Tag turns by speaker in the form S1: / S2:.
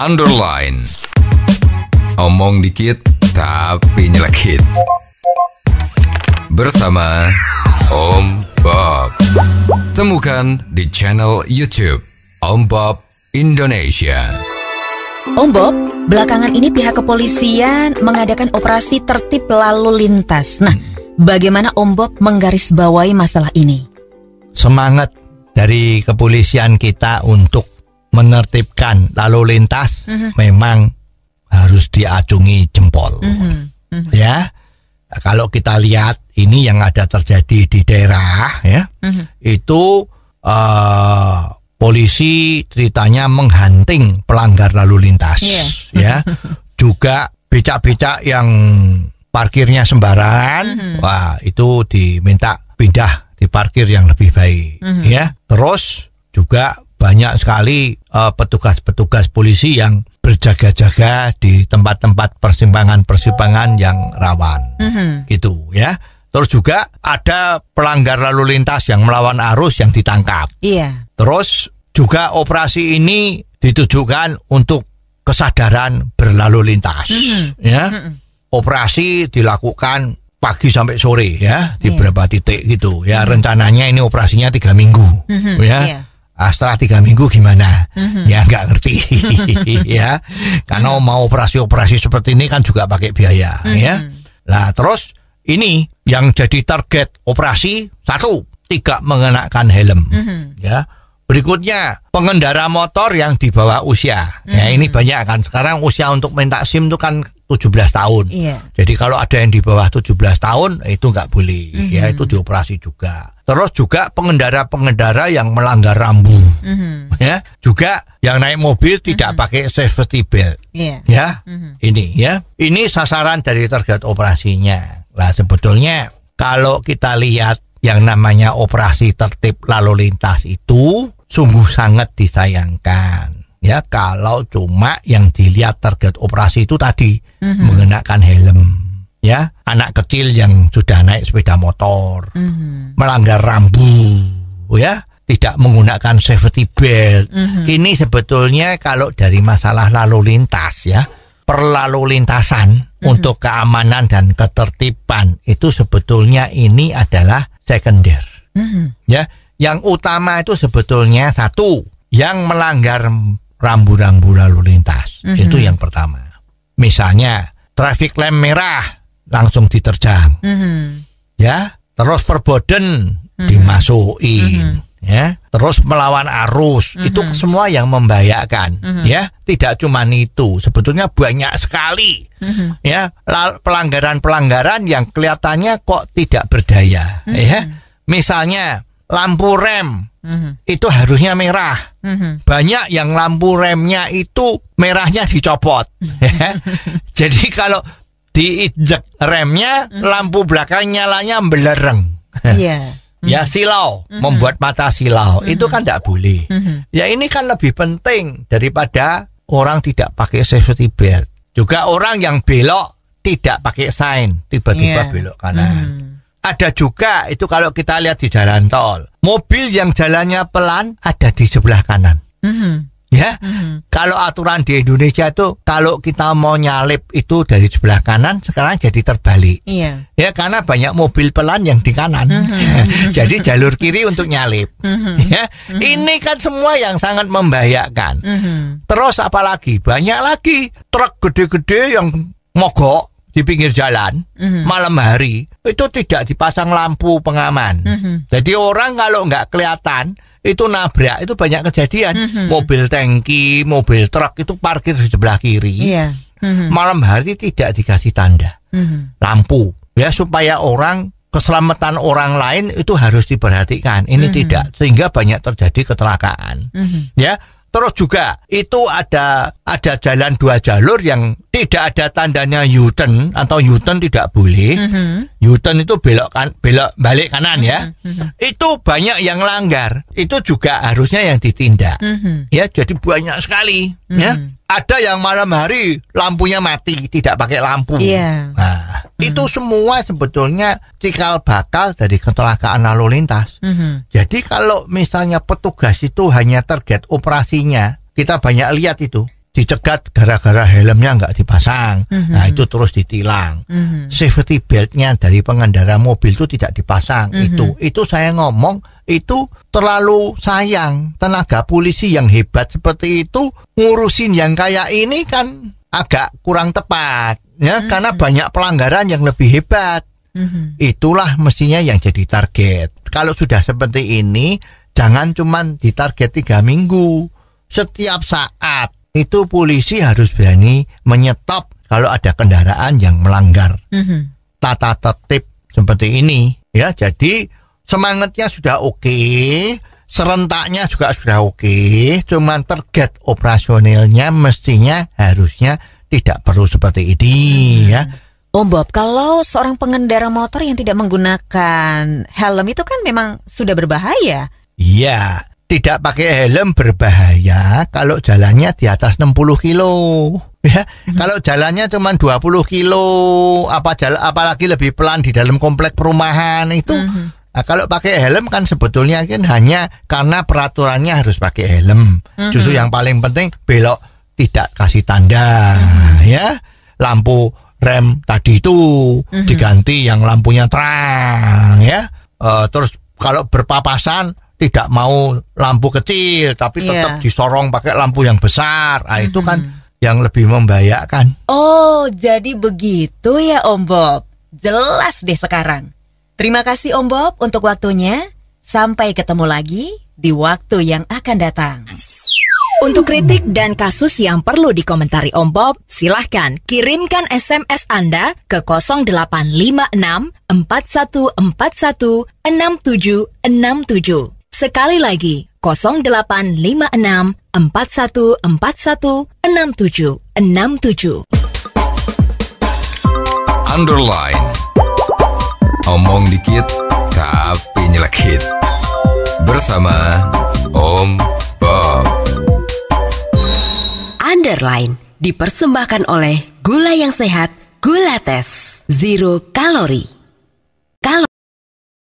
S1: underline. Omong dikit tapi nyelekit. Bersama Om Bob. Temukan di channel YouTube Om Bob Indonesia. Om Bob, belakangan ini pihak kepolisian mengadakan operasi tertib lalu lintas. Nah, bagaimana Om Bob menggarisbawahi masalah ini? Semangat dari kepolisian kita untuk menertibkan lalu lintas mm -hmm. memang harus diacungi jempol. Mm
S2: -hmm.
S1: Ya. Nah, kalau kita lihat ini yang ada terjadi di daerah ya. Mm -hmm. Itu uh, polisi ceritanya menghanting pelanggar lalu lintas yeah. ya. Juga becak-becak yang parkirnya sembarangan, mm -hmm. wah itu diminta pindah di parkir yang lebih baik mm -hmm. ya. Terus juga banyak sekali eh, petugas-petugas uh, polisi yang berjaga-jaga di tempat-tempat persimpangan-persimpangan yang rawan. Mm -hmm. Gitu ya. Terus juga ada pelanggar lalu lintas yang melawan arus yang ditangkap. Iya. Terus juga operasi ini ditujukan untuk kesadaran berlalu lintas. Mm -hmm. Ya. Mm -hmm. Operasi dilakukan pagi sampai sore ya di yeah. beberapa titik gitu. Ya mm -hmm. rencananya ini operasinya tiga minggu. Mm -hmm. Ya. Yeah. Ah, setelah tiga minggu gimana mm-hmm. ya nggak ngerti ya karena mm-hmm. mau operasi-operasi seperti ini kan juga pakai biaya mm-hmm. ya lah terus ini yang jadi target operasi satu tidak mengenakan helm mm-hmm. ya Berikutnya, pengendara motor yang di bawah usia. Ya, hmm Ya, ini banyak kan. Sekarang usia untuk minta SIM itu kan 17 tahun. Iya. Jadi kalau ada yang di bawah 17 tahun itu nggak boleh. Ya, hmm Ya, itu dioperasi juga. Terus juga pengendara-pengendara yang melanggar rambu. hmm Ya, juga yang naik mobil tidak hmm pakai safety belt.
S2: Yeah. Ya.
S1: hmm Ini ya. Ini sasaran dari target operasinya. Lah sebetulnya kalau kita lihat yang namanya operasi tertib lalu lintas itu sungguh sangat disayangkan ya kalau cuma yang dilihat target operasi itu tadi mm-hmm. mengenakan helm ya anak kecil yang sudah naik sepeda motor mm-hmm. melanggar rambu ya tidak menggunakan safety belt mm-hmm. ini sebetulnya kalau dari masalah lalu lintas ya perlalu lintasan mm-hmm. untuk keamanan dan ketertiban itu sebetulnya ini adalah sekunder mm-hmm. ya yang utama itu sebetulnya satu, yang melanggar rambu-rambu lalu lintas. Mm -hmm. Itu yang pertama. Misalnya traffic lamp merah langsung diterjang. Mm -hmm. Ya, terus perboden mm -hmm. dimasukin. Mm -hmm ya terus melawan arus mm -hmm. itu semua yang membahayakan mm -hmm. ya tidak cuma itu sebetulnya banyak sekali mm -hmm. ya pelanggaran pelanggaran yang kelihatannya kok tidak berdaya mm -hmm. ya misalnya lampu rem mm-hmm. itu harusnya merah. Mm-hmm. Banyak yang lampu remnya itu merahnya dicopot. Mhm. Ya. Jadi kalau diinjek remnya, mm-hmm. lampu belakangnya nyalanya belereng. yeah. Ya mhm. silau, mm-hmm. membuat mata silau mm-hmm. itu kan tidak boleh. Mm-hmm. Ya ini kan lebih penting daripada orang tidak pakai safety belt. Juga orang yang belok tidak pakai sign tiba-tiba yeah. belok kanan. Mm-hmm. Ada juga itu kalau kita lihat di jalan tol. Mobil yang jalannya pelan ada di sebelah kanan.
S2: Mm -hmm. Ya,
S1: mm -hmm. kalau aturan di Indonesia itu kalau kita mau nyalip itu dari sebelah kanan sekarang jadi terbalik. Yeah. Ya karena banyak mobil pelan yang di kanan, mm -hmm. jadi jalur kiri untuk nyalip.
S2: Mm -hmm. Ya, mm -hmm. ini
S1: kan semua yang sangat membahayakan. Mm -hmm. Terus apalagi banyak lagi truk gede-gede yang mogok di pinggir jalan mm-hmm. malam hari itu tidak dipasang lampu pengaman. Mm-hmm. Jadi orang kalau nggak kelihatan itu nabrak itu banyak kejadian mm-hmm. mobil tangki, mobil truk itu parkir di sebelah kiri. Yeah. Mm-hmm. Malam hari tidak dikasih tanda mm-hmm. lampu ya supaya orang keselamatan orang lain itu harus diperhatikan. Ini mm-hmm. tidak sehingga banyak terjadi kecelakaan. Mm-hmm. Ya. Terus juga itu ada ada jalan dua jalur yang tidak ada tandanya U-turn atau U-turn tidak boleh. Mm-hmm. U-turn itu belok kan belok balik kanan ya. mm-hmm. ya. Mm-hmm. Itu banyak yang langgar. Itu juga harusnya yang ditindak. Mm-hmm. Ya, jadi banyak sekali ya. mm-hmm. ya. Ada yang malam hari lampunya mati, tidak pakai lampu. Yeah. Nah, mm-hmm. itu semua sebetulnya cikal bakal dari kecelakaan lalu lintas. Mm-hmm. Jadi kalau misalnya petugas itu hanya target operasinya, kita banyak lihat itu dicegat gara-gara helmnya nggak dipasang. Mm-hmm. Nah itu terus ditilang. Mm-hmm. Safety beltnya dari pengendara mobil itu tidak dipasang. Mm-hmm. Itu itu saya ngomong itu terlalu sayang tenaga polisi yang hebat seperti itu ngurusin yang kayak ini kan agak kurang tepat ya mm-hmm. karena banyak pelanggaran yang lebih hebat. Mm-hmm. Itulah mestinya yang jadi target. Kalau sudah seperti ini jangan cuman ditarget tiga minggu setiap saat itu polisi harus berani menyetop kalau ada kendaraan yang melanggar mm-hmm. tata tertib seperti ini ya jadi semangatnya sudah oke serentaknya juga sudah oke cuman target operasionalnya mestinya harusnya tidak perlu seperti ini mm-hmm. ya Om oh, Bob, kalau seorang pengendara motor yang tidak menggunakan helm itu kan memang sudah berbahaya. Iya, tidak pakai helm berbahaya kalau jalannya di atas 60 kilo ya hmm. kalau jalannya cuma 20 kilo apa jala, apalagi lebih pelan di dalam komplek perumahan itu hmm. nah, kalau pakai helm kan sebetulnya kan hanya karena peraturannya harus pakai helm hmm. justru yang paling penting belok tidak kasih tanda hmm. ya lampu rem tadi itu hmm. diganti yang lampunya terang ya uh, terus kalau berpapasan tidak mau lampu kecil tapi iya. tetap disorong pakai lampu yang besar. Nah, itu kan yang lebih membahayakan. Oh, jadi begitu ya Om Bob. Jelas deh sekarang. Terima kasih Om Bob untuk waktunya. Sampai ketemu lagi di waktu yang akan datang. Untuk kritik dan kasus yang perlu dikomentari Om Bob, silahkan kirimkan SMS Anda ke 0856 4141 6767. Sekali lagi, 0856 4141 6767. Underline. Omong dikit, tapi nyelekit. Bersama Om Bob. Underline dipersembahkan oleh Gula Yang Sehat, Gula Tes, Zero Kalori.